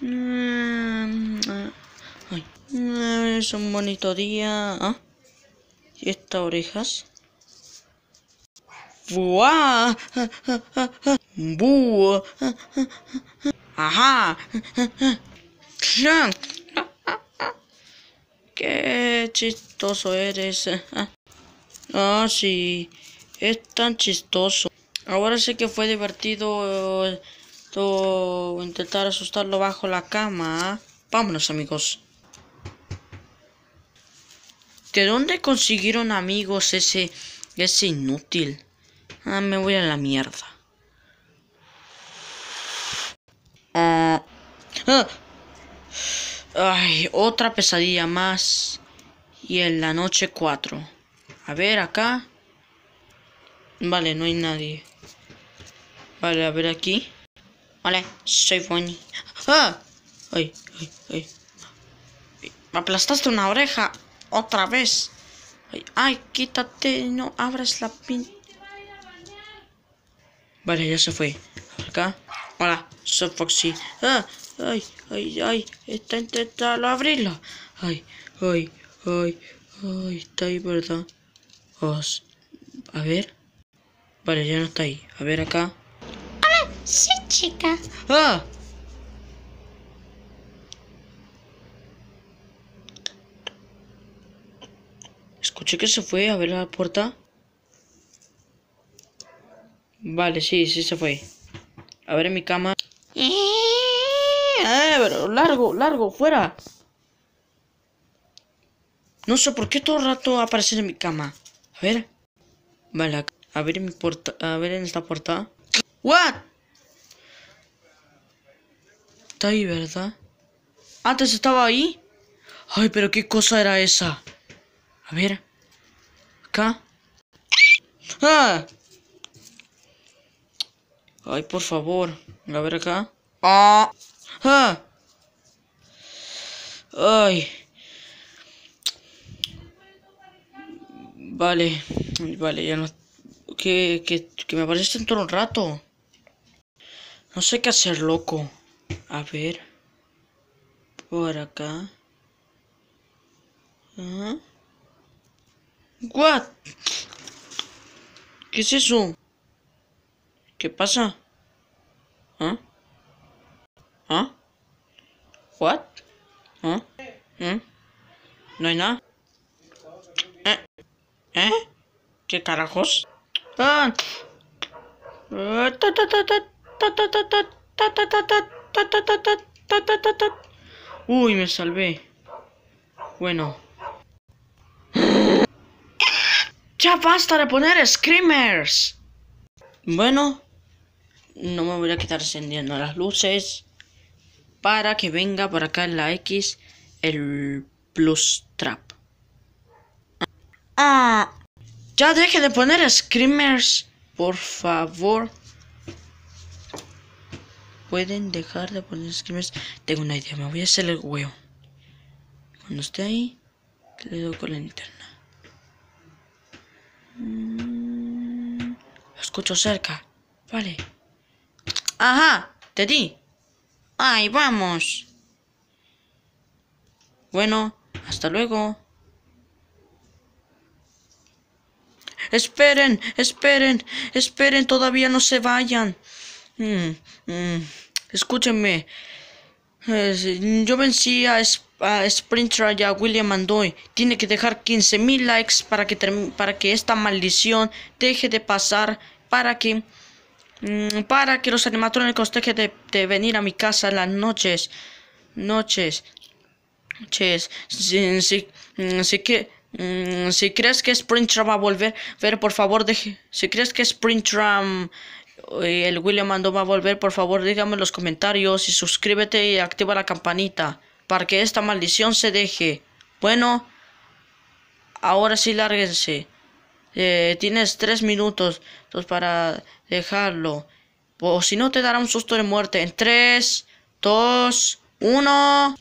Mm, mm, es un bonito día. Ah. ¿Y estas orejas? ¡Buah! ¡Buah! ¡Ajá! ¡Qué chistoso eres! Ah, sí, es tan chistoso. Ahora sé que fue divertido eh, intentar asustarlo bajo la cama. ¿ah? Vámonos amigos. ¿De dónde consiguieron amigos ese, ese inútil? Ah, me voy a la mierda. Ah. Ah. Ay, otra pesadilla más. Y en la noche 4. A ver, acá. Vale, no hay nadie. Vale, a ver aquí. Vale, soy Bonnie. Ah, ¡Ay, ay, ay! Me aplastaste una oreja otra vez. Ay, quítate, no abras la pin. Vale, ya se fue. Acá. Hola, soy Foxy. Ah, ¡Ay, ay, ay! Está intentando abrirlo. ¡Ay, ay, ay! ¡Ay, está ahí, verdad! Os... A ver. Vale, ya no está ahí. A ver acá. Sí, chica. Ah. Escuché que se fue a ver la puerta. Vale, sí, sí se fue. A ver en mi cama. Eh. eh, pero largo, largo, fuera. No sé por qué todo el rato aparece en mi cama. A ver. Vale, a ver en mi puerta. A ver en esta puerta. ¿What? Está ahí, ¿verdad? ¿Antes estaba ahí? Ay, pero qué cosa era esa. A ver. Acá. Ah. Ay, por favor. A ver acá. Ah. Ah. Ay. Vale. Vale, ya no... Que, me aparece en todo un rato. No sé qué hacer, loco. A ver. Por acá. What? ¿Qué es eso? ¿Qué pasa? ¿Ah? ¿Ah? What? ¿No hay nada? ¿Eh? ¿Eh? ¿Qué carajos? ¡Ah! ¡Ah! Uy, me salvé. Bueno. Ya basta de poner screamers. Bueno, no me voy a quitar encendiendo las luces para que venga por acá en la X el plus trap. Ah, ya deje de poner screamers, por favor pueden dejar de poner screamers. Tengo una idea, me voy a hacer el huevo. Cuando esté ahí, le doy con la linterna. Mm, lo escucho cerca. Vale. ¡Ajá! ¡Te di! ¡Ahí vamos! Bueno, hasta luego. Esperen, esperen, esperen, todavía no se vayan. Mm, mm. yo vencí a, Sprintra y a William Andoy. Tiene que dejar 15.000 likes para que, para que esta maldición deje de pasar. Para que mm, para que los animatrónicos dejen de, de venir a mi casa las noches. Noches. Noches. Si, mm, que, si crees que Sprintra va a volver, Pero por favor, deje. Si crees que Sprintra eh, el William mandó va a volver, por favor dígame en los comentarios y suscríbete y activa la campanita para que esta maldición se deje. Bueno, ahora sí lárguense. Eh, tienes tres minutos para dejarlo. O si no te dará un susto de muerte. En tres, dos, uno.